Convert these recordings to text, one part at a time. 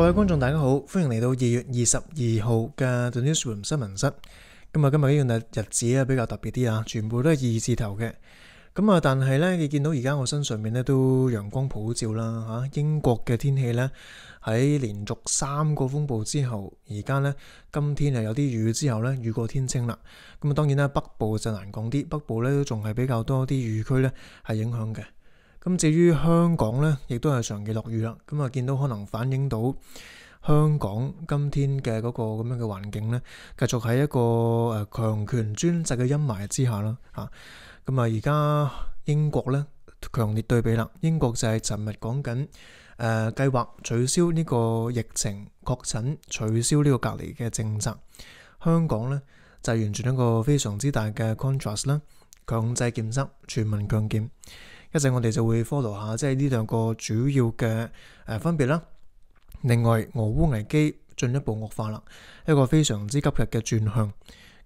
各位观众，大家好，欢迎嚟到二月二十二号嘅 newsroom 新闻室。咁啊，今日呢个日日子啊比较特别啲啊，全部都系二字头嘅。咁啊，但系咧，你见到而家我身上面咧都阳光普照啦，吓英国嘅天气咧喺连续三个风暴之后，而家咧今天又有啲雨之后咧雨过天青啦。咁啊，当然啦，北部就难讲啲，北部咧都仲系比较多啲雨区咧系影响嘅。咁至於香港咧，亦都係長期落雨啦。咁啊，見到可能反映到香港今天嘅嗰個咁樣嘅環境咧，繼續喺一個誒強權專制嘅陰霾之下啦。嚇，咁啊，而家英國咧，強烈對比啦。英國就係尋日講緊誒計劃取消呢個疫情確診、取消呢個隔離嘅政策。香港咧就係完全一個非常之大嘅 contrast 啦。強制檢測，全民強檢。一陣我哋就會 follow 下，即係呢兩個主要嘅誒分別啦。另外，俄烏危機進一步惡化啦，一個非常之急劇嘅轉向。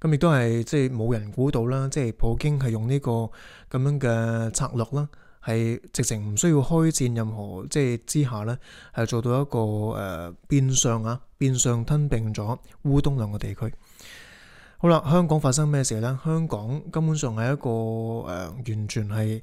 咁亦都係即係冇人估到啦，即係普京係用呢個咁樣嘅策略啦，係直情唔需要開戰任何即係之下咧，係做到一個誒變相啊，變相吞並咗烏東兩個地區。好啦，香港發生咩事咧？香港根本上係一個誒完全係。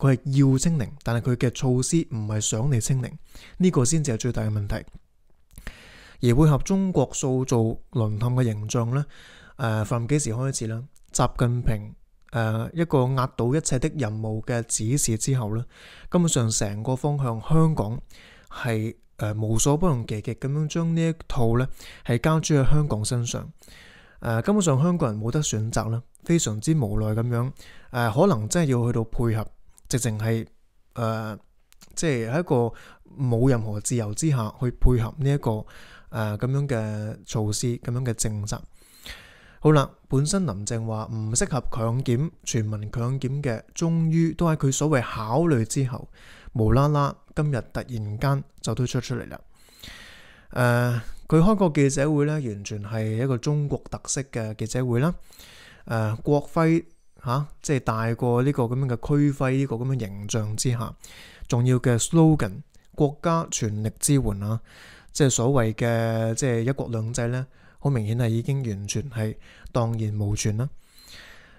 佢系要清零，但系佢嘅措施唔系想你清零，呢个先至系最大嘅问题。而配合中国塑造沦陷嘅形象咧，诶，从几时开始呢？习近平诶一个压倒一切的任务嘅指示之后咧，根本上成个方向，香港系诶无所不用其极咁样将呢一套咧系加诸喺香港身上。诶，根本上香港人冇得选择啦，非常之无奈咁样。诶，可能真系要去到配合。直情系诶，即系喺一个冇任何自由之下去配合呢一个诶咁样嘅措施，咁样嘅政策。好啦，本身林郑话唔适合强检，全民强检嘅，终于都喺佢所谓考虑之后，无啦啦今日突然间就推出出嚟啦。诶，佢开个记者会咧，完全系一个中国特色嘅记者会啦。诶，国徽。嚇，即係大過呢個咁樣嘅区徽，呢個咁樣形象之下，重要嘅 slogan，國家全力支援啊，即係所謂嘅即係一國兩制咧，好明顯係已經完全係荡然無存啦。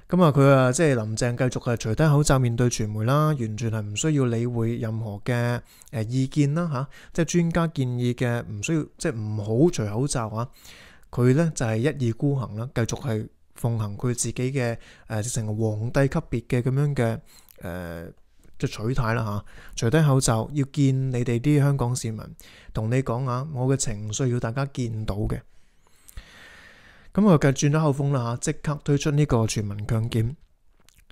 咁啊，佢啊，即係林鄭繼續係除低口罩面對傳媒啦，完全係唔需要理會任何嘅诶意見啦嚇，即係專家建議嘅唔需要，即係唔好除口罩啊，佢咧就係一意孤行啦，繼續係。奉行佢自己嘅，誒，成皇帝級別嘅咁樣嘅，誒，即取態啦嚇，除低口罩，要見你哋啲香港市民，同你講啊，我嘅情緒要大家見到嘅。咁我就轉咗口風啦嚇，即刻推出呢個全民強檢。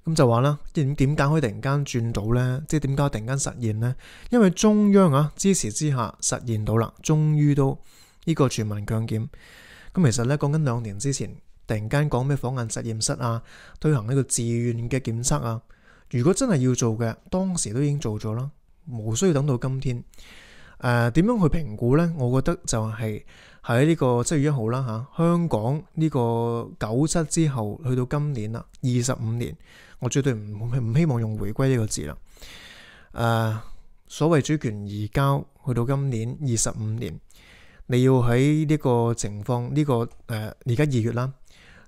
咁就話啦，點點解可以突然間轉到呢？即係點解突然間實現呢？因為中央啊支持之下實現到啦，終於都呢個全民強檢。咁其實咧講緊兩年之前。突然间讲咩？仿眼实验室啊，推行呢个自愿嘅检测啊。如果真系要做嘅，当时都已经做咗啦，无需要等到今天。诶，点样去评估呢？我觉得就系喺呢个七月一号啦吓，香港呢个九七之后去到今年啦，二十五年，我绝对唔唔希望用回归呢个字啦。诶，所谓主权移交，去到今年二十五年，你要喺呢个情况呢个诶，而家二月啦。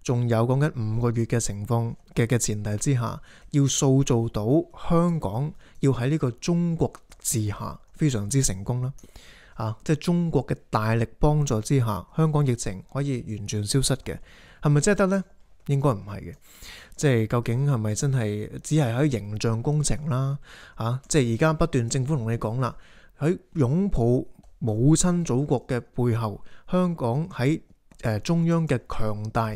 仲有講緊五個月嘅情況嘅嘅前提之下，要塑造到香港要喺呢個中國治下非常之成功啦。啊，即係中國嘅大力幫助之下，香港疫情可以完全消失嘅，係咪真係得呢？應該唔係嘅，即係究竟係咪真係只係喺形象工程啦？啊，即係而家不斷政府同你講啦，喺擁抱母親祖國嘅背後，香港喺诶中央嘅強大。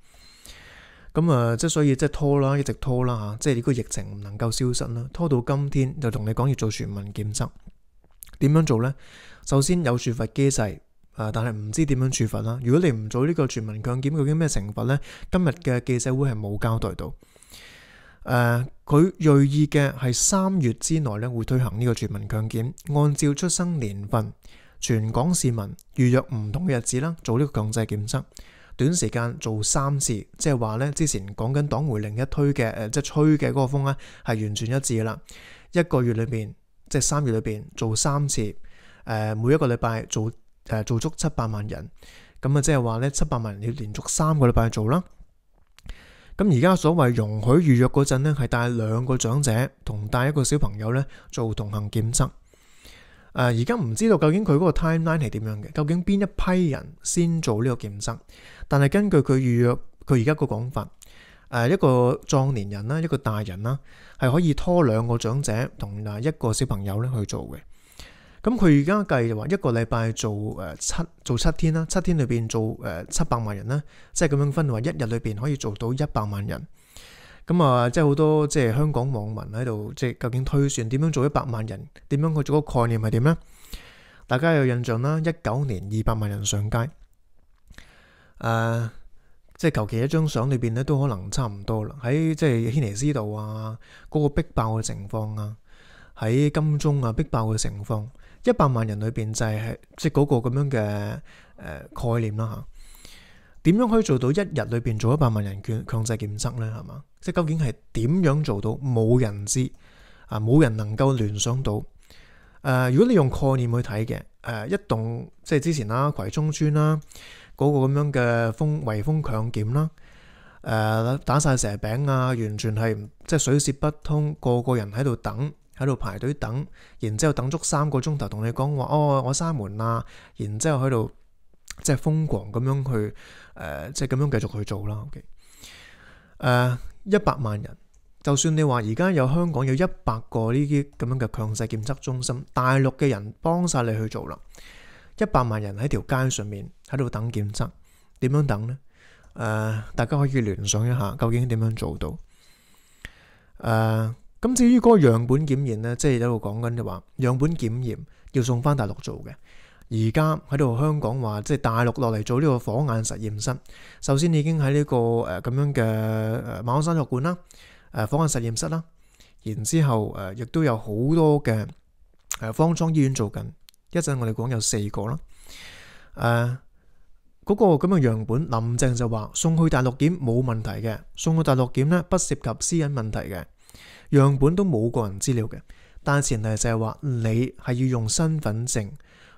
咁啊，即所以即拖啦，一直拖啦嚇，即係呢個疫情唔能夠消失啦，拖到今天就同你講要做全民檢測，點樣做呢？首先有處罰機制，啊！但係唔知點樣處罰啦。如果你唔做呢個全民強檢，究竟咩懲罰呢？今日嘅記者會係冇交代到。誒，佢锐意嘅係三月之內咧會推行呢個全民強檢，按照出生年份，全港市民預約唔同嘅日子啦，做呢個強制檢測。短时间做三次，即系话咧，之前讲紧党回另一推嘅诶，即系吹嘅嗰个风咧，系完全一致啦。一个月里边，即系三月里边做三次，诶，每一个礼拜做诶做足七百万人，咁啊，即系话咧七百万人要连续三个礼拜做啦。咁而家所谓容许预约嗰阵咧，系带两个长者同带一个小朋友咧做同行检测。诶，而家唔知道究竟佢嗰个 timeline 系点样嘅？究竟边一批人先做呢个檢測？但系根据佢预约，佢而家个讲法，诶，一个壮年人啦，一个大人啦，系可以拖两个长者同啊一个小朋友咧去做嘅。咁佢而家计就话，一个礼拜做诶七做七天啦，七天里边做诶七百万人啦，即系咁样分话，一日里边可以做到一百万人。咁啊，即係好多即係香港網民喺度，即係究竟推算點樣做一百萬人，點樣去做個概念係點呢？大家有印象啦，一九年二百萬人上街，誒，即係求其一張相裏邊咧，都可能差唔多啦。喺即係希尼斯度啊，嗰個逼爆嘅情況啊，喺金鐘啊逼爆嘅情況，一百萬人裏邊就係即係嗰個咁樣嘅誒概念啦嚇。点样可以做到一日里边做一百万人权强制检测呢？系嘛？即系究竟系点样做到冇人知啊？冇人能够联想到诶？如果你用概念去睇嘅诶，一栋即系之前啦葵涌村啦嗰个咁样嘅风围风强检啦诶，打晒蛇饼啊，完全系即系水泄不通，个个人喺度等喺度排队等，然之后等足三个钟头，同你讲话哦，我闩门啦，然之后喺度。即系疯狂咁样去诶，即系咁样继续去做啦。O K，诶，一百万人，就算你话而家有香港有一百个呢啲咁样嘅强制检测中心，大陆嘅人帮晒你去做啦。一百万人喺条街上面喺度等检测，点样等呢？诶，大家可以联想一下，究竟点样做到？诶，咁至于嗰个样本检验咧，即系一路讲紧就话，样本检验要送翻大陆做嘅。而家喺度，香港話即係大陸落嚟做呢個火眼實驗室。首先已經喺呢個誒咁樣嘅誒馬鞍山藥館啦，誒火眼實驗室啦。然之後誒亦都有好多嘅誒方莊醫院做緊。一陣我哋講有四個啦。誒嗰個咁嘅樣本，林鄭就話送去大陸檢冇問題嘅，送去大陸檢咧不涉及私隱問題嘅樣本都冇個人資料嘅，但前提就係話你係要用身份證。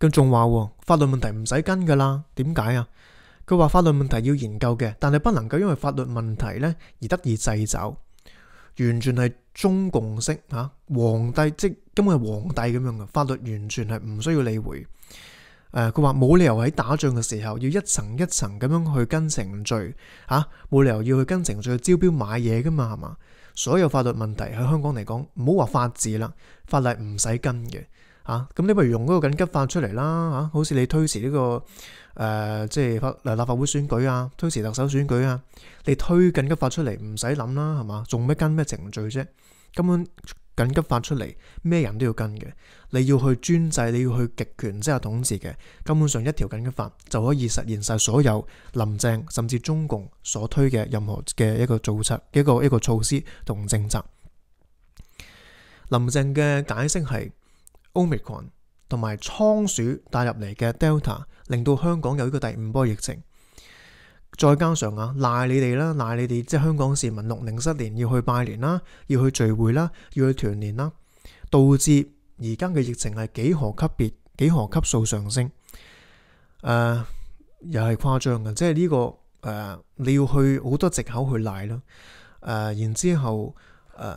咁仲话法律问题唔使跟噶啦？点解啊？佢话法律问题要研究嘅，但系不能够因为法律问题咧而得以制走，完全系中共式吓，皇帝即根本系皇帝咁样嘅法律完全系唔需要理会。诶，佢话冇理由喺打仗嘅时候要一层一层咁样去跟程序吓，冇理由要去跟程序去招标买嘢噶嘛系嘛？所有法律问题喺香港嚟讲，唔好话法治啦，法例唔使跟嘅。啊！咁你不如用嗰個緊急法出嚟啦。嚇，好似你推遲呢個誒，即系法立法會選舉啊，推遲特首選舉啊，你推緊急法出嚟唔使諗啦，係嘛？仲咩跟咩程序啫？根本緊急法出嚟咩人都要跟嘅。你要去專制，你要去極權之下統治嘅。根本上一條緊急法就可以實現晒所有林鄭甚至中共所推嘅任何嘅一個做策，一个一個措施同政策。林鄭嘅解釋係。Omicron 同埋倉鼠帶入嚟嘅 Delta，令到香港有呢個第五波疫情。再加上啊賴你哋啦，賴你哋即係香港市民六零七年要去拜年啦，要去聚會啦，要去團年啦，導致而家嘅疫情係幾何級別、幾何級數上升。誒，又係誇張嘅，即係呢個誒，你要去好多藉口去賴啦。誒，然之後誒。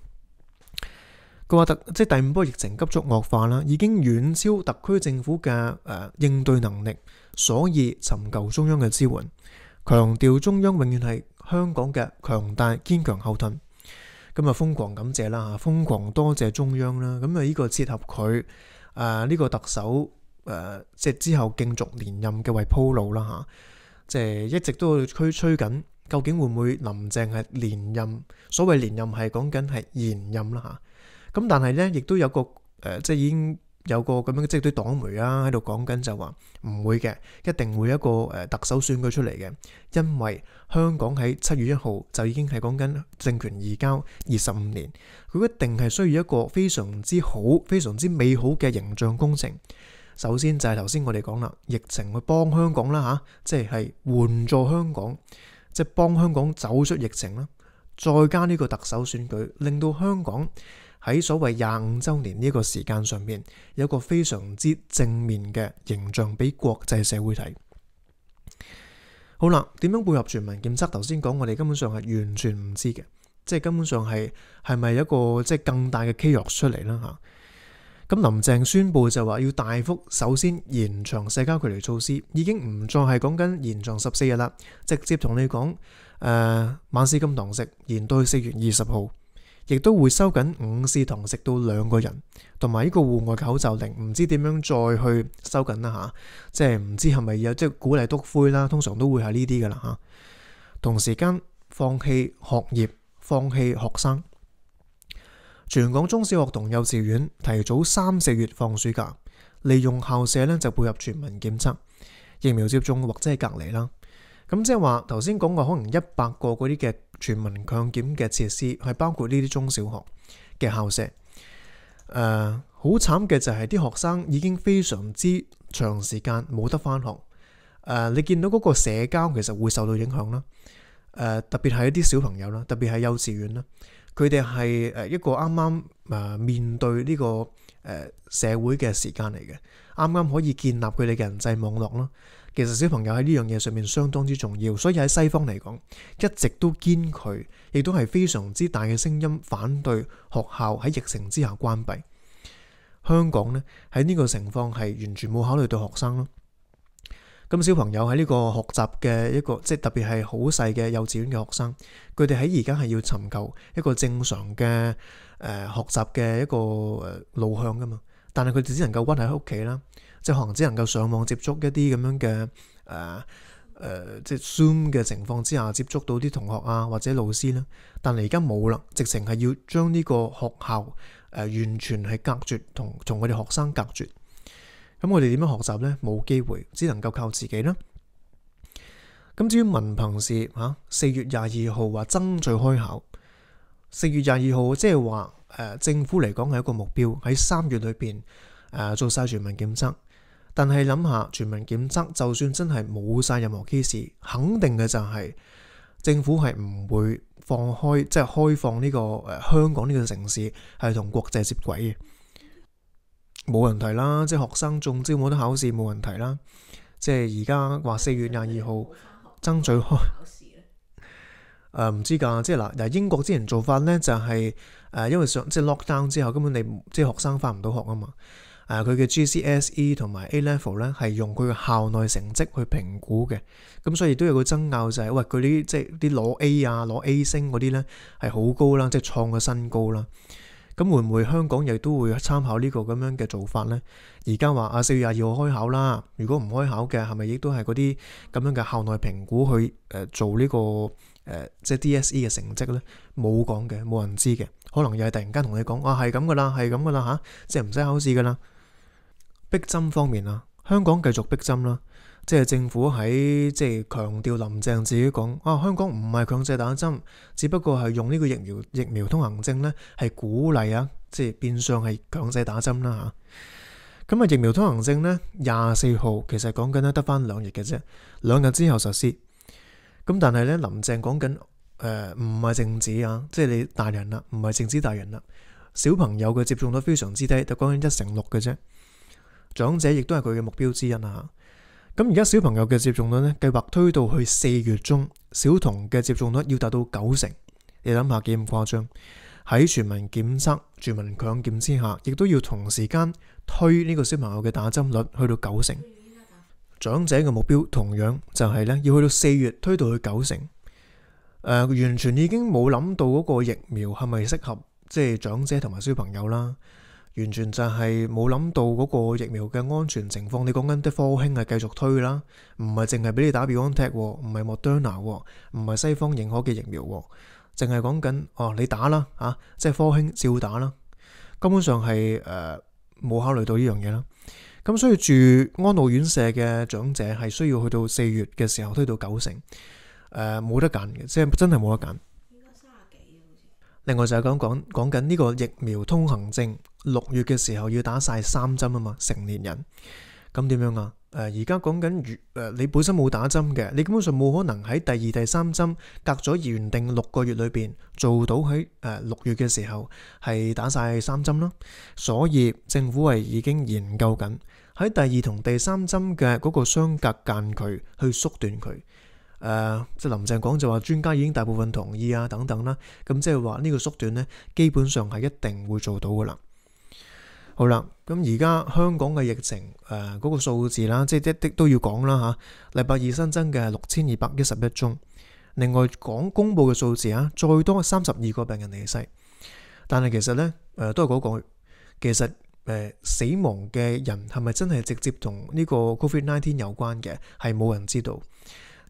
佢话特即系第五波疫情急速惡化啦，已經遠超特區政府嘅誒應對能力，所以尋求中央嘅支援，強調中央永遠係香港嘅強大堅強後盾。咁啊，瘋狂感謝啦吓，瘋狂多謝中央啦。咁啊，呢個切合佢诶呢個特首誒即系之後竞逐連任嘅為鋪路啦嚇，即系一直都吹推緊，究竟會唔會林鄭係連任？所謂連任係講緊係延任啦吓。咁但係呢，亦都有個誒，即系已經有個咁樣，即係啲黨媒啊喺度講緊就話唔會嘅，一定會一個誒特首選舉出嚟嘅，因為香港喺七月一號就已經係講緊政權移交二十五年，佢一定係需要一個非常之好、非常之美好嘅形象工程。首先就係頭先我哋講啦，疫情去幫香港啦吓，即係援助香港，即系幫香港走出疫情啦，再加呢個特首選舉，令到香港。喺所謂廿五周年呢个個時間上面，有個非常之正面嘅形象俾國際社會睇。好啦，點樣配合全民檢測？頭先講，我哋根本上係完全唔知嘅，即係根本上係係咪一個即係更大嘅 K 蹺出嚟啦吓？咁林鄭宣布就話要大幅首先延長社交距離措施，已經唔再係講緊延長十四日啦，直接同你講誒，萬事金堂食延到去四月二十號。亦都會收緊五師堂食到兩個人，同埋呢個户外口罩令唔知點樣再去收緊啦吓，即系唔知係咪有即係鼓勵督灰啦，通常都會係呢啲噶啦吓。同時間放棄學業，放棄學生，全港中小學同幼稚園提早三四月放暑假，利用校舍咧就配合全民檢測，疫苗接種或者係隔離啦。咁即係話頭先講過，可能一百個嗰啲嘅。全民強檢嘅設施係包括呢啲中小學嘅校舍，誒好慘嘅就係啲學生已經非常之長時間冇得翻學，誒你見到嗰個社交其實會受到影響啦，誒特別係一啲小朋友啦，特別係幼稚園啦，佢哋係诶一個啱啱诶面對呢個誒社會嘅時間嚟嘅，啱啱可以建立佢哋嘅人際網絡啦。其实小朋友喺呢样嘢上面相当之重要，所以喺西方嚟讲，一直都坚拒，亦都系非常之大嘅声音反对学校喺疫情之下关闭。香港呢，喺呢个情况系完全冇考虑到学生咯。咁小朋友喺呢个学习嘅一个，即系特别系好细嘅幼稚园嘅学生，佢哋喺而家系要寻求一个正常嘅诶学习嘅一个诶路向噶嘛。但系佢哋只能够屈喺屋企啦。即係可能只能夠上網接觸一啲咁樣嘅誒誒，即係 Zoom 嘅情況之下接觸到啲同學啊，或者老師啦。但係而家冇啦，直情係要將呢個學校誒完全係隔絕同同我哋學生隔絕。咁我哋點樣學習呢？冇機會，只能夠靠自己啦。咁至於文憑試嚇，四月廿二號話爭在開考。四月廿二號即係話誒，政府嚟講係一個目標喺三月裏邊誒做晒全民檢測。但系谂下全民检测，就算真系冇晒任何 case，肯定嘅就系政府系唔会放开，即系开放呢个诶香港呢个城市系同国际接轨嘅。冇问题啦，即系学生中招冇得考试冇问题啦。即系而家话四月廿二号争取开，诶唔知噶，即系嗱嗱英国之前做法咧就系诶因为上即系 lockdown 之后根本你即系学生翻唔到学啊嘛。啊，佢嘅 GCSE 同埋 A level 咧，系用佢嘅校內成績去評估嘅，咁所以都有個爭拗就係，喂，佢啲即係啲攞 A 啊，攞 A 星嗰啲咧係好高啦，即係創個新高啦。咁會唔會香港亦都會參考呢個咁樣嘅做法咧？而家話啊，四月廿二號開考啦，如果唔開考嘅，係咪亦都係嗰啲咁樣嘅校內評估去誒做呢個誒即係 DSE 嘅成績咧？冇講嘅，冇人知嘅，可能又係突然間同你講，啊，係咁噶啦，係咁噶啦吓，即係唔使考試噶啦。逼针方面啊，香港继续逼针啦，即系政府喺即系强调林郑自己讲啊，香港唔系强制打针，只不过系用呢个疫苗疫苗通行证咧系鼓励啊，即系变相系强制打针啦吓。咁啊，疫苗通行证咧廿四号其实讲紧咧得翻两日嘅啫，两日之后实施。咁但系咧，林郑讲紧诶唔系静止啊，即系你大人啦，唔系静止大人啦，小朋友嘅接种都非常之低，就讲紧一成六嘅啫。长者亦都系佢嘅目标之一啊。咁而家小朋友嘅接种率呢，计划推到去四月中，小童嘅接种率要达到九成。你谂下几咁夸张？喺全民检测、全民强检之下，亦都要同时间推呢个小朋友嘅打针率去到九成。长者嘅目标同样就系呢，要去到四月推到去九成。诶，完全已经冇谂到嗰个疫苗系咪适合即系长者同埋小朋友啦。完全就系冇谂到嗰个疫苗嘅安全情况。你讲紧啲科兴系继续推啦，唔系净系俾你打 biontech，唔系莫 n a 唔系西方认可嘅疫苗，净系讲紧哦，你打啦，吓，即系科兴照打啦。根本上系诶冇考虑到呢样嘢啦。咁所以住安老院舍嘅长者系需要去到四月嘅时候推到九成，诶冇得拣嘅，即系真系冇得拣。另外就系講讲讲緊呢個疫苗通行證，六月嘅時候要打晒三針啊嘛，成年人。咁點樣啊？誒，而家講緊如诶，你本身冇打針嘅，你根本上冇可能喺第二、第三針隔咗原定六個月裏边做到喺诶六月嘅時候係打晒三針啦。所以政府係已經研究緊喺第二同第三針嘅嗰個相隔間距去縮短佢。誒，即係林鄭講就話專家已經大部分同意啊，等等啦。咁即係話呢個縮短呢，基本上係一定會做到噶啦。好啦，咁而家香港嘅疫情誒嗰個數字啦，即係一啲都要講啦嚇。禮拜二新增嘅六千二百一十一宗，另外講公佈嘅數字啊，再多三十二個病人離世。但係其實呢，誒都係嗰句，其實誒死亡嘅人係咪真係直接同呢個 Covid Nineteen 有關嘅，係冇人知道。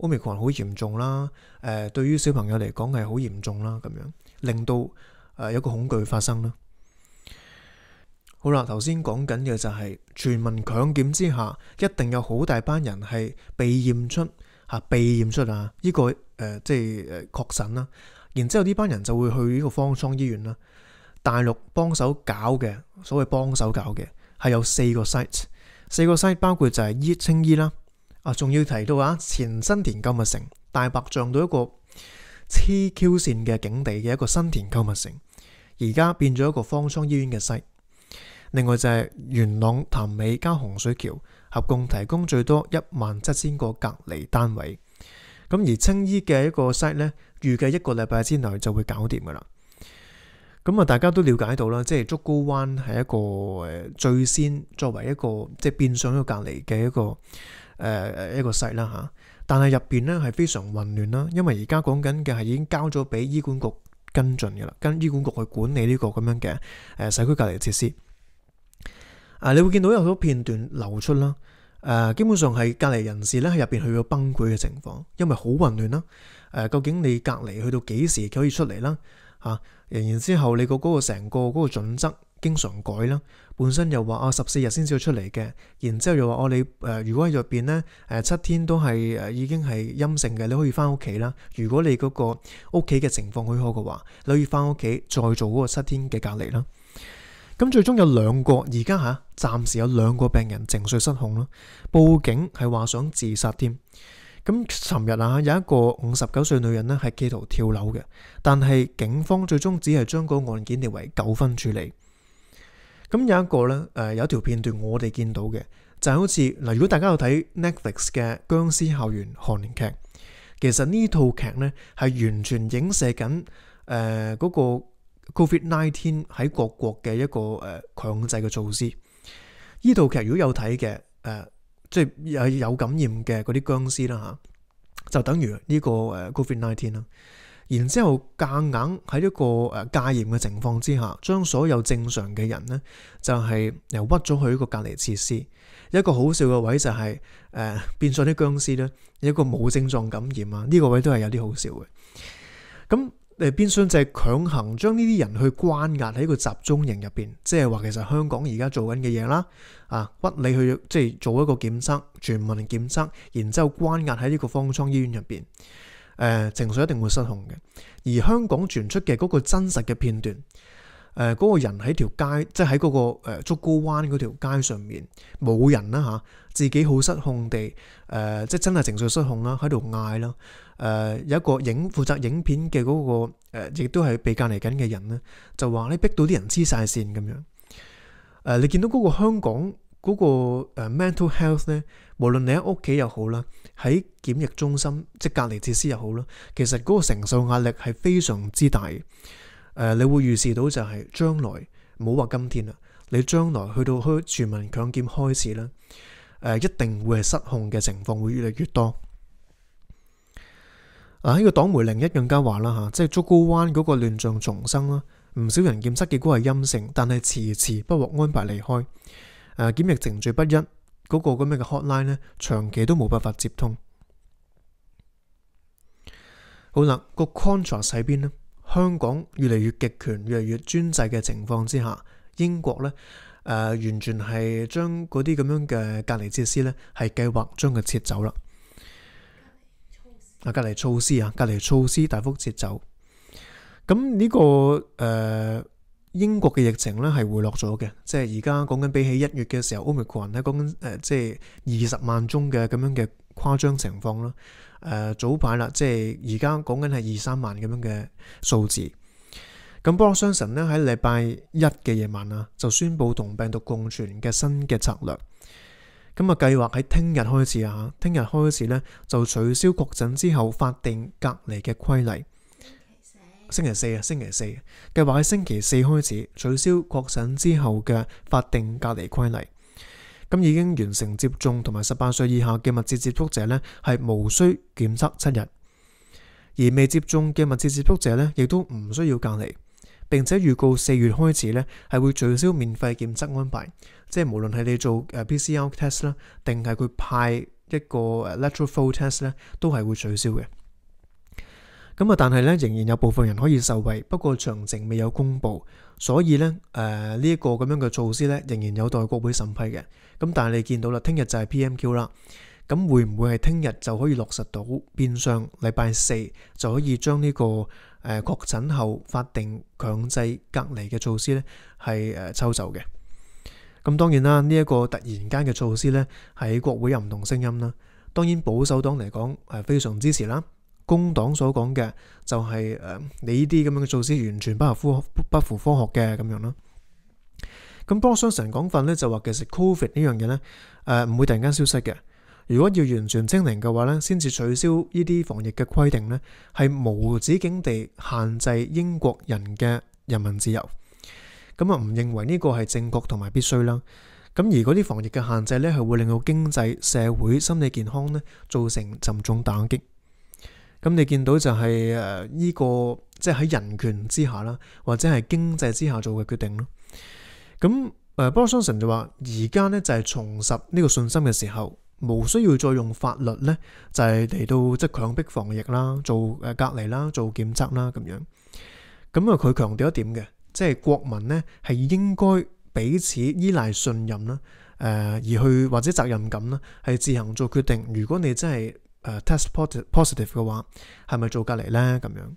歐美狂好嚴重啦，誒對於小朋友嚟講係好嚴重啦，咁樣令到誒有個恐懼發生啦。好啦，頭先講緊嘅就係全民強檢之下，一定有好大班人係被驗出嚇，被驗出啊！呢個誒即係誒確診啦，然之後呢班人就會去呢個方艙醫院啦。大陸幫手搞嘅，所謂幫手搞嘅係有四個 site，四個 site 包括就係醫青醫啦。啊，仲要提到啊，前新田购物城大白象到一个黐 q 线嘅境地嘅一个新田购物城，而家变咗一个方舱医院嘅西。另外就系元朗潭尾加洪水桥合共提供最多一万七千个隔离单位。咁而青衣嘅一个 site 咧，预计一个礼拜之内就会搞掂噶啦。咁啊，大家都了解到啦，即系竹篙湾系一个诶最先作为一个即系变相咗隔离嘅一个。誒誒一個細啦嚇，但係入邊咧係非常混亂啦，因為而家講緊嘅係已經交咗俾醫管局跟進嘅啦，跟醫管局去管理呢個咁樣嘅誒社區隔離設施。啊，你會見到有好多片段流出啦，誒基本上係隔離人士咧喺入邊去到崩潰嘅情況，因為好混亂啦。誒，究竟你隔離去到幾時可以出嚟啦？嚇，然之後你個嗰個成個嗰個準則經常改啦，本身又話啊十四日先至出嚟嘅，然之後又話我你誒，如果喺入边咧诶七天都係誒已經係陰性嘅，你可以翻屋企啦。如果你嗰個屋企嘅情況许可嘅話，你可以翻屋企再做嗰個七天嘅隔離啦。咁最終有兩個而家吓暫時有兩個病人情緒失控咯，報警係話想自殺添。咁尋日啊，有一個五十九歲女人咧係企圖跳樓嘅，但係警方最終只係將個案件定為纠纷處理。咁有一個咧，誒有條片段我哋見到嘅，就係好似嗱，如果大家有睇 Netflix 嘅《僵尸校園》韓年劇，其實呢套劇咧係完全影射緊誒嗰個 Covid Nineteen 喺各國嘅一個誒強制嘅措施。呢套劇如果有睇嘅，誒即係有有感染嘅嗰啲僵尸啦嚇，就等於呢個誒 Covid Nineteen 啦。然之後，夹硬喺一個诶戒严嘅情況之下，將所有正常嘅人咧，就係又屈咗去一個隔離設施。一個好笑嘅位就係誒變咗啲僵尸咧，一個冇症狀感染啊，呢個位都係有啲好笑嘅。咁诶，變相就係強行將呢啲人去關押喺個集中營入边，即係話其實香港而家做緊嘅嘢啦，啊屈你去即系做一個檢測，全民檢測，然之後關押喺呢個方舱醫院入边。誒情緒一定會失控嘅，而香港傳出嘅嗰個真實嘅片段，誒嗰個人喺條街，即係喺嗰個誒竹篙灣嗰條街上面冇人啦嚇，自己好失控地誒，即係真係情緒失控啦，喺度嗌啦，誒有一個影負責影片嘅嗰個亦都係被隔離緊嘅人咧，就話咧逼到啲人黐晒線咁樣，誒你見到嗰個香港。嗰個 mental health 咧，無論你喺屋企又好啦，喺檢疫中心即隔離設施又好啦，其實嗰個承受壓力係非常之大嘅。你會預示到就係將來冇話今天啦，你將來去到去全民強檢開始啦，誒一定會係失控嘅情況會越嚟越多。啊，喺個黨梅零一更加話啦吓，即竹篙灣嗰個亂象重生啦，唔少人檢測結果係陰性，但係遲遲不獲安排離開。誒檢疫程序不一，嗰個咁样嘅 hotline 咧，長期都冇辦法接通。好啦，個 c o n t r a s t 喺边邊香港越嚟越極權、越嚟越專制嘅情況之下，英國咧誒完全係將嗰啲咁樣嘅隔離設施咧，係計劃將佢撤走啦。啊，隔離措施啊，隔離措施大幅撤走。咁呢個誒？英国嘅疫情咧系回落咗嘅，即系而家讲紧比起一月嘅时候，Omicron 咧讲紧诶，即系二十万宗嘅咁样嘅夸张情况啦。诶，早排啦，即系而家讲紧系二三万咁样嘅数字。咁，Johnson 咧喺礼拜一嘅夜晚啊，就宣布同病毒共存嘅新嘅策略。咁啊，计划喺听日开始啊，听日开始咧就取消确诊之后法定隔离嘅规例。星期四啊，星期四计划喺星期四开始取消确诊之后嘅法定隔离规例。咁已经完成接种同埋十八岁以下嘅密切接触者呢，系无需检测七日。而未接种嘅密切接触者呢，亦都唔需要隔离，并且预告四月开始呢，系会取消免费检测安排，即系无论系你做诶 PCR test 啦，定系佢派一个诶 Lateral Flow test 呢，都系会取消嘅。咁啊，但系咧，仍然有部分人可以受惠，不过详情未有公布，所以咧，诶呢一个咁样嘅措施咧，仍然有待国会审批嘅。咁但系你见到啦，听日就系 PMQ 啦，咁会唔会系听日就可以落实到变相礼拜四就可以将呢个诶确诊后法定强制隔离嘅措施咧系诶抽走嘅？咁当然啦，呢一个突然间嘅措施咧，喺国会有唔同声音啦。当然保守党嚟讲系非常支持啦。工黨所講嘅就係誒你呢啲咁樣嘅措施完全不合科不符科學嘅咁樣啦。咁 b o 神 z s h 講法咧就話其實 Covid 呢樣嘢咧诶唔會突然間消失嘅。如果要完全清零嘅話咧，先至取消呢啲防疫嘅規定咧，係無止境地限制英國人嘅人民自由。咁啊唔認為呢個係正確同埋必須啦。咁而嗰啲防疫嘅限制咧係會令到經濟、社會、心理健康咧造成沉重打擊。咁你見到就係诶依個即係喺人權之下啦，或者係經濟之下做嘅決定咯。咁誒波洛沙神就話：而家咧就係重拾呢個信心嘅時候，冇需要再用法律咧就係嚟到即系強迫防疫啦、做诶隔離啦、做檢測啦咁樣。咁啊，佢強調一點嘅，即係國民咧係應該彼此依賴信任啦，誒而去或者責任感啦，係自行做決定。如果你真係，誒 test positive 嘅話，係咪做隔離咧？咁樣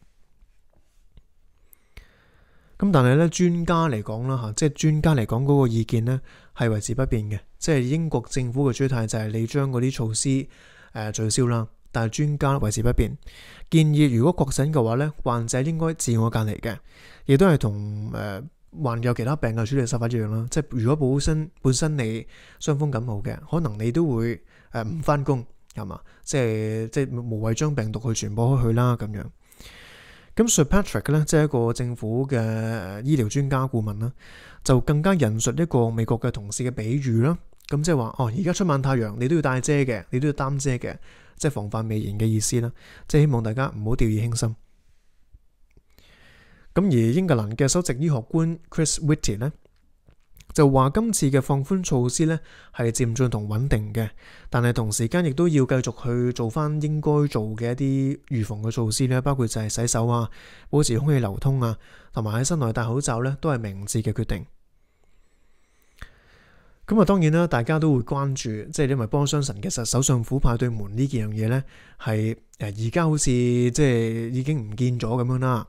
咁，但係咧專家嚟講啦嚇，即係專家嚟講嗰個意見咧係維持不變嘅。即係英國政府嘅主勢就係你將嗰啲措施誒取消啦，但係專家維持不變，建議如果確診嘅話咧，患者應該自我隔離嘅，亦都係同誒患有其他病嘅處理手法一樣啦。即係如果本身本身你傷風感冒嘅，可能你都會誒唔翻工。係嘛？即係即係無謂將病毒去傳播開去啦咁樣。咁 Sir Patrick 咧，即係一個政府嘅醫療專家顧問啦，就更加引述一個美國嘅同事嘅比喻啦。咁即係話，哦，而家出晚太陽，你都要戴遮嘅，你都要擔遮嘅，即係防範未然嘅意思啦。即係希望大家唔好掉以輕心。咁而英格蘭嘅首席醫學官 Chris Whitty 咧。就話今次嘅放寬措施咧係渐进同穩定嘅，但系同時間亦都要繼續去做翻應該做嘅一啲預防嘅措施咧，包括就係洗手啊、保持空氣流通啊，同埋喺室內戴口罩咧都係明智嘅決定。咁啊，當然啦，大家都會關注，即係因为帮雙神其實首相府派對門呢樣嘢咧，係诶而家好似即係已經唔見咗咁樣啦。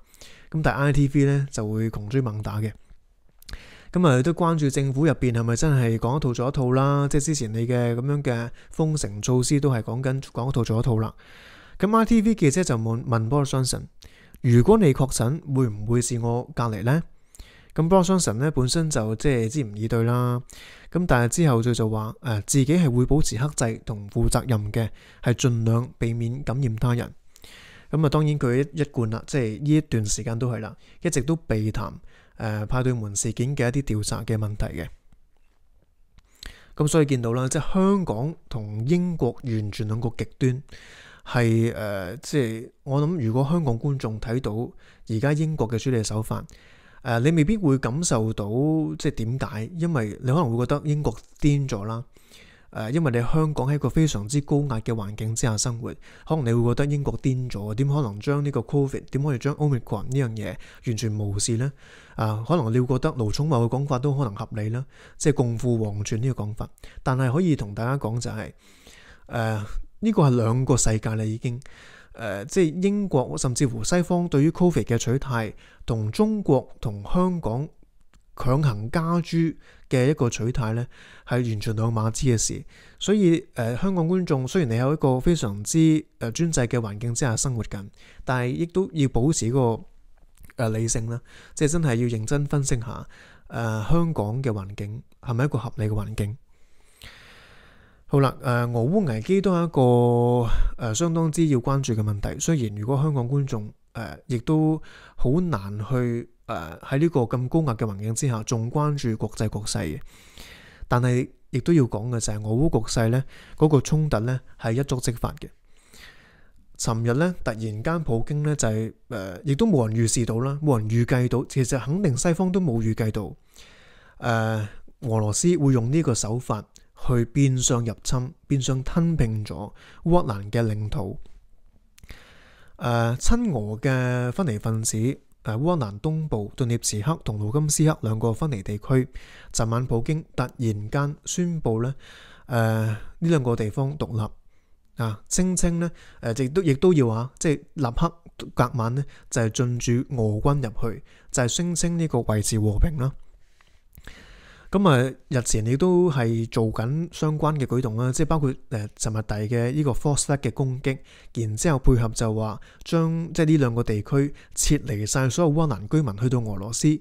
咁但係 ITV 咧就會窮追猛打嘅。咁啊，都關注政府入邊係咪真係講一套做一套啦？即係之前你嘅咁樣嘅封城措施都係講緊講一套做一套啦。咁 I T V 記者就問問波 s 雙神：如果你確診，會唔會是我隔離呢？」咁波 s 雙神咧本身就即係知唔以對啦。咁但係之後佢就話誒，自己係會保持克制同負責任嘅，係盡量避免感染他人。咁啊，當然佢一貫啦，即係呢一段時間都係啦，一直都避談。誒派對門事件嘅一啲調查嘅問題嘅，咁所以見到啦，即係香港同英國完全兩個極端，係誒，即係我諗，如果香港觀眾睇到而家英國嘅處理手法，誒，你未必會感受到即係點解，因為你可能會覺得英國癲咗啦。誒，因為你香港喺一個非常之高壓嘅環境之下生活，可能你會覺得英國癲咗，點可能將呢個 Covid，點可以將 Omicron 呢樣嘢完全無視呢？啊，可能你覺得盧寵茂嘅講法都可能合理啦，即係共赴黃泉呢個講法。但係可以同大家講就係，誒呢個係兩個世界啦，已經誒，即係英國甚至乎西方對於 Covid 嘅取態，同中國同香港。强行加猪嘅一个取態呢，系完全两码子嘅事。所以诶，香港观众虽然你有一个非常之诶专制嘅环境之下生活紧，但系亦都要保持一个诶理性啦，即系真系要认真分析下诶香港嘅环境系咪一个合理嘅环境。好啦，诶俄乌危机都系一个诶相当之要关注嘅问题。虽然如果香港观众诶亦都好难去。诶，喺呢个咁高压嘅环境之下，仲关注国际局势嘅，但系亦都要讲嘅就系俄乌局势咧，嗰个冲突咧系一触即发嘅。寻日咧突然间普京咧就系诶，亦都冇人预示到啦，冇人预计到，其实肯定西方都冇预计到，诶俄罗斯会用呢个手法去变相入侵、变相吞并咗乌克兰嘅领土，诶亲俄嘅分离分子。誒烏蘭東部、頓涅茨克同盧甘斯克兩個分離地區，昨晚普京突然間宣布咧，誒呢兩個地方獨立，啊，聲稱咧，誒亦都亦都要啊，即係立刻隔晚咧就係進駐俄軍入去，就係聲稱呢個維持和平啦。咁啊，日前亦都係做緊相關嘅舉動啦，即系包括诶，尋日嘅呢個 Force 嘅攻擊，然之後配合就話將即系呢兩個地區撤離晒所有烏蘭居民去到俄羅斯，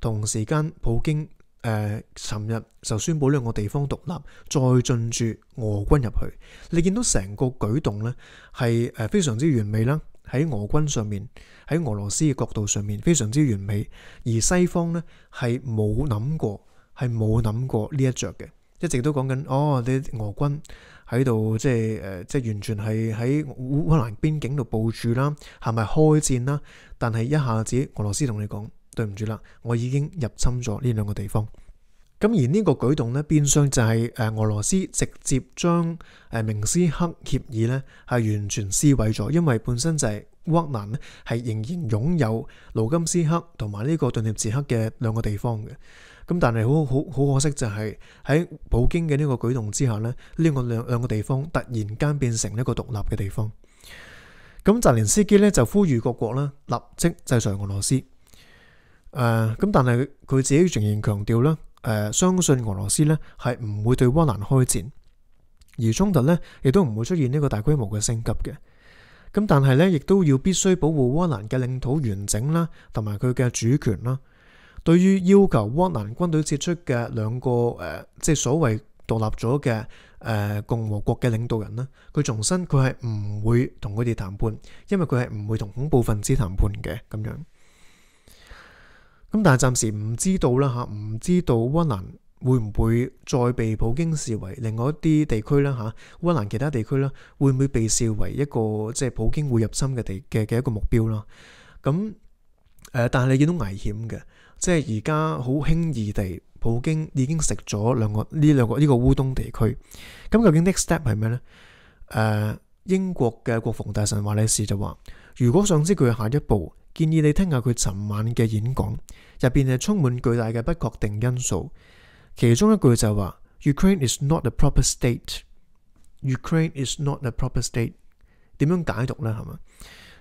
同時間普京誒尋日就宣佈兩個地方獨立，再進駐俄軍入去。你見到成個舉動呢，係诶非常之完美啦，喺俄軍上面，喺俄羅斯嘅角度上面非常之完美，而西方呢，係冇諗過。系冇諗過呢一着嘅，一直都講緊哦，你俄軍喺度即系誒，即係完全係喺烏克蘭邊境度部署啦，係咪開戰啦？但係一下子俄羅斯同你講，對唔住啦，我已經入侵咗呢兩個地方。咁而呢個舉動呢，变相就係诶俄羅斯直接將诶明斯克協議呢係完全撕毀咗，因為本身就係烏克蘭咧係仍然擁有盧金斯克同埋呢個頓涅茨克嘅兩個地方嘅。咁但系好好好可惜就系喺普京嘅呢个举动之下呢，呢个两两个地方突然间变成一个独立嘅地方。咁泽连斯基呢，就呼吁各国啦，立即制裁俄罗斯。诶，咁但系佢自己仍然强调啦，诶，相信俄罗斯呢系唔会对乌兰开战，而冲突呢亦都唔会出现呢个大规模嘅升级嘅。咁但系呢，亦都要必须保护乌兰嘅领土完整啦，同埋佢嘅主权啦。對於要求烏蘭軍隊撤出嘅兩個誒，即係所謂獨立咗嘅誒共和國嘅領導人呢佢重申佢係唔會同佢哋談判，因為佢係唔會同恐怖分子談判嘅咁樣。咁但係暫時唔知道啦，嚇唔知道烏蘭會唔會再被普京視為另外一啲地區啦？嚇烏蘭其他地區啦，會唔會被視為一個即係普京會入侵嘅地嘅嘅一個目標啦？咁誒，但係你见到危險嘅。即係而家好輕易地，普京已經食咗两个呢兩個呢个烏冬地區。咁究竟 next step 係咩呢？誒，英國嘅國防大臣華你士就話：如果想知佢下一步，建議你聽下佢尋晚嘅演講，入边係充滿巨大嘅不確定因素。其中一句就話：Ukraine is not a proper state。Ukraine is not a proper state。點樣解讀呢？係嘛？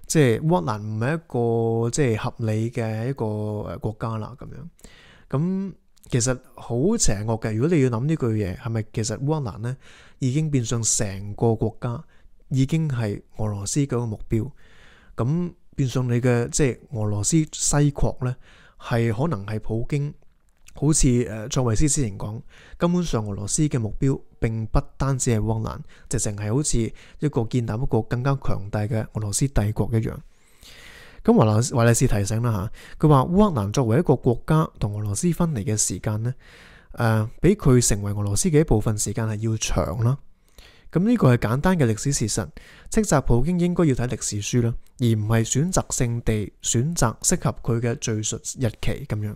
即系乌克兰唔系一个即系合理嘅一个诶国家啦，咁样咁其实好邪恶嘅。如果你要谂呢句嘢，系咪其实乌克兰咧已经变上成个国家，已经系俄罗斯嘅目标？咁变上你嘅即系俄罗斯西扩咧，系可能系普京。好似誒，蔡为斯先生講，根本上俄羅斯嘅目標並不單止係烏蘭，直情係好似一個建立一个更加強大嘅俄羅斯帝國一樣。咁華南、華麗斯提醒啦嚇，佢話烏克蘭作為一個國家同俄羅斯分離嘅時間呢，誒比佢成為俄羅斯嘅一部分時間係要長啦。咁呢個係簡單嘅歷史事實，斥習普京應該要睇歷史書啦，而唔係選擇性地選擇適合佢嘅敘述日期咁樣。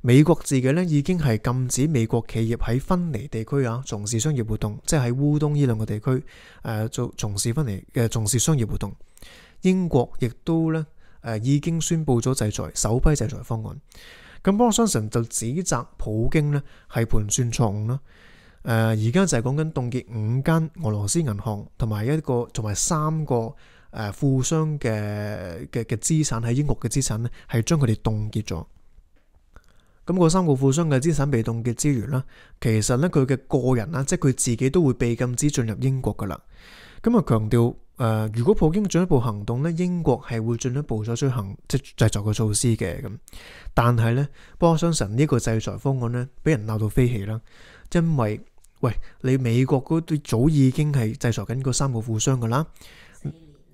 美国自己咧已经系禁止美国企业喺芬尼地区啊从事商业活动，即系喺乌东呢两个地区诶做从事分离嘅从事商业活动。英国亦都咧诶已经宣布咗制裁，首批制裁方案。咁波尔生就指责普京咧系盘算错误啦。诶而家就系讲紧冻结五间俄罗斯银行同埋一个同埋三个诶富商嘅嘅嘅资产喺英国嘅资产咧系将佢哋冻结咗。咁個三個富商嘅資產被凍嘅資源啦，其實咧佢嘅個人啦，即係佢自己都會被禁止進入英國噶啦。咁啊強調诶，如果普京進一步行動咧，英國係會進一步採取行即係製造嘅措施嘅咁。但係咧，不相信呢個制裁方案咧，俾人鬧到飛起啦。因為喂，你美國嗰啲早已經係製裁緊嗰三個富商噶啦，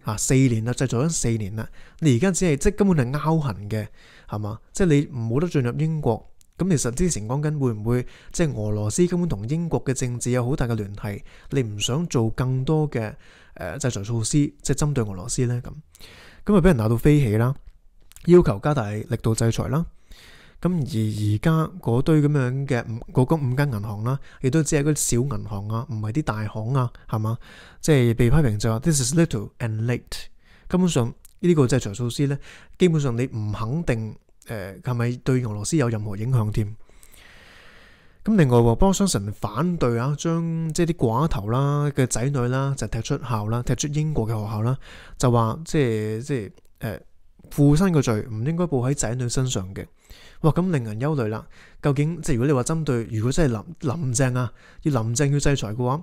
啊，四年啦，製造咗四年啦，你而家只係即根本係拗痕嘅。係嘛？即係你唔冇得進入英國咁，其實之前講緊會唔會即係俄羅斯根本同英國嘅政治有好大嘅聯繫？你唔想做更多嘅誒制裁措施，即係針對俄羅斯咧咁？咁咪俾人鬧到飛起啦，要求加大力度制裁啦。咁而而家嗰堆咁樣嘅嗰五間銀行啦，亦都只係嗰啲小銀行啊，唔係啲大行啊，係嘛？即系被批評就 This is little and late，根本上。呢個制裁措施咧，基本上你唔肯定诶係咪對俄羅斯有任何影響添？咁另外，波桑臣反對啊，將即系啲寡頭啦嘅仔女啦，就踢出校啦，踢出英國嘅學校啦，就話即係即系诶父亲嘅罪唔應該報喺仔女身上嘅。哇，咁令人憂慮啦。究竟即係如果你話針對，如果真係林林鄭啊，要林鄭要制裁嘅話？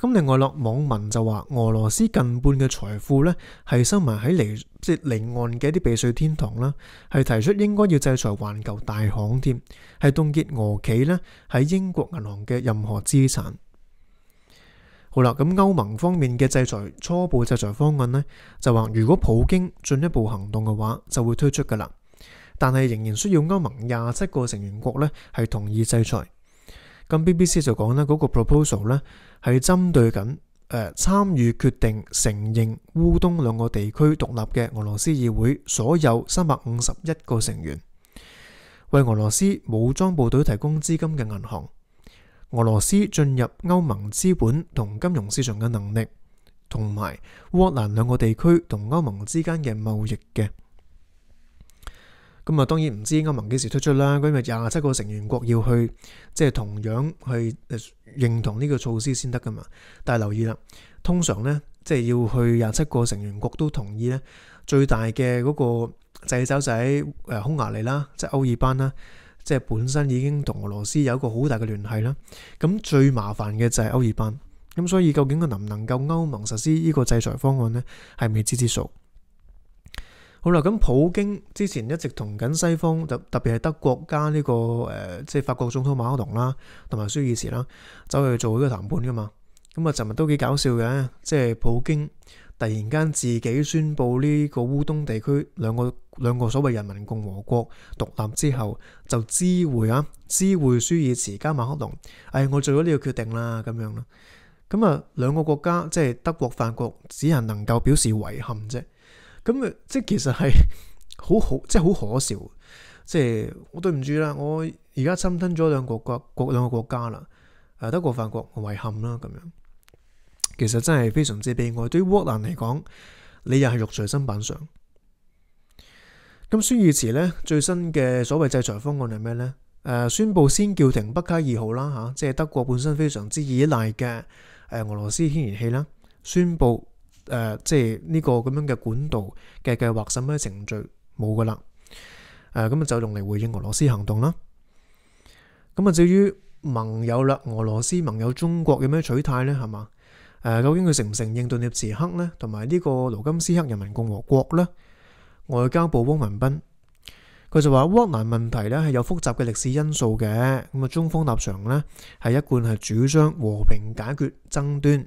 咁另外落网民就话俄罗斯近半嘅财富咧系收埋喺离即系离岸嘅一啲避税天堂啦，系提出应该要制裁环球大行添，系冻结俄企咧喺英国银行嘅任何资产。好啦，咁欧盟方面嘅制裁初步制裁方案咧，就话如果普京进一步行动嘅话，就会推出噶啦，但系仍然需要欧盟廿七个成员国咧系同意制裁。咁 BBC 就講咧，嗰個 proposal 咧係針對緊诶參與決定承認烏東兩個地區獨立嘅俄羅斯議會所有三百五十一個成員，為俄羅斯武裝部隊提供資金嘅銀行，俄羅斯進入歐盟資本同金融市場嘅能力，同埋克蘭兩個地區同歐盟之間嘅貿易嘅。咁啊，當然唔知歐盟幾時推出啦。因為廿七個成員國要去，即係同樣去認同呢個措施先得噶嘛。但係留意啦，通常咧即係要去廿七個成員國都同意咧，最大嘅嗰個掣肘就喺誒匈牙利啦，即係歐爾班啦，即係本身已經同俄羅斯有一個好大嘅聯繫啦。咁最麻煩嘅就係歐爾班。咁所以究竟佢能唔能夠歐盟實施呢個制裁方案咧，係未知之數。好啦，咁普京之前一直同紧西方，特特别系德国家呢个诶，即系法国总统马克龙啦，同埋舒尔茨啦，走去做呢个谈判噶嘛。咁啊，寻日都几搞笑嘅，即系普京突然间自己宣布呢个乌东地区两个两个所谓人民共和国独立之后，就知会啊，知会舒尔茨加马克龙，诶，我做咗呢个决定啦，咁样啦。咁啊，两个国家即系德国、法国，只系能够表示遗憾啫。咁啊，即系其实系好好，即系好可笑。即系我对唔住啦，我而家侵吞咗两个国国两个国家啦，诶，德国、法国，遗憾啦咁样。其实真系非常之悲哀。对于乌克兰嚟讲，你又系肉在砧板上。咁，孙易慈咧最新嘅所谓制裁方案系咩咧？诶，宣布先叫停北卡二号啦，吓，即系德国本身非常之依赖嘅诶俄罗斯天然气啦，宣布。诶，即系呢个咁样嘅管道嘅计划审麼程序冇噶啦，诶，咁啊就用嚟回应俄罗斯行动啦。咁啊，至于盟友啦，俄罗斯盟友中国有咩取态呢？系嘛？诶，究竟佢承唔承认顿涅茨克呢？同埋呢个卢金斯克人民共和国呢？外交部汪文斌佢就话乌克兰问题咧系有复杂嘅历史因素嘅，咁啊中方立场咧系一贯系主张和平解决争端。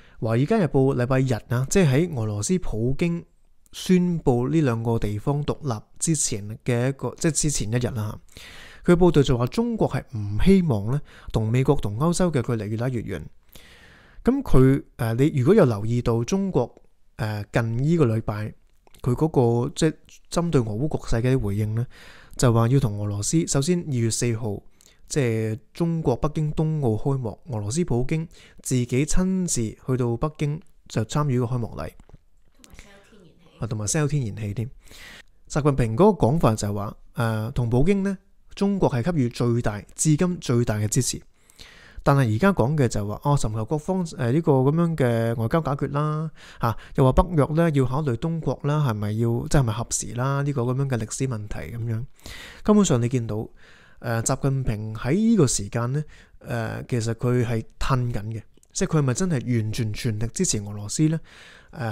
华尔街日报礼拜日啊，即系喺俄罗斯普京宣布呢两个地方独立之前嘅一个，即系之前一日啦。佢报道就话中国系唔希望咧同美国同欧洲嘅距离越拉越远。咁佢诶，你如果有留意到中国诶近呢个礼拜佢嗰个即系针对俄乌局势嘅回应咧，就话要同俄罗斯首先二月四号。即係中國北京冬奧開幕，俄羅斯普京自己親自去到北京就參與個開幕禮，同埋 sell 天然氣添。習近平嗰個講法就係話，誒同普京呢，中國係給予最大至今最大嘅支持。但係而家講嘅就係話，哦，尋求各方誒呢個咁樣嘅外交解決啦，嚇又話北約咧要考慮中國啦，係咪要即係咪合時啦？呢個咁樣嘅歷史問題咁樣，根本上你見到。誒，習近平喺呢個時間咧，誒，其實佢係褪緊嘅，即係佢係咪真係完全全力支持俄羅斯咧？誒，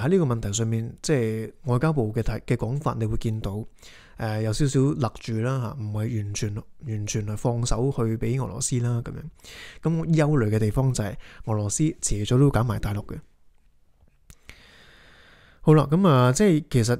喺呢個問題上面，即係外交部嘅提嘅講法，你會見到誒有少少勒住啦嚇，唔係完全完全係放手去俾俄羅斯啦咁樣。咁憂慮嘅地方就係俄羅斯遲早都搞埋大陸嘅。好啦，咁啊，即係其實。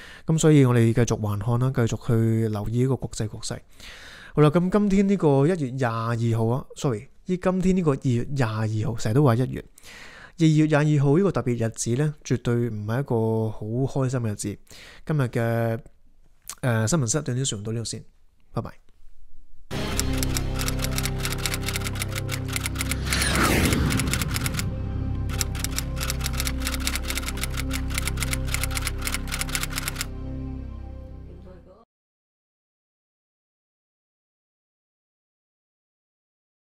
咁所以，我哋繼續還看啦，繼續去留意呢個國際局勢。好啦，咁今天呢個一月廿二號啊，sorry，依今天呢個二月廿二號，成日都話一月二月廿二號呢個特別日子咧，絕對唔係一個好開心嘅日子。今日嘅诶新聞室，我哋都上到呢度先，拜拜。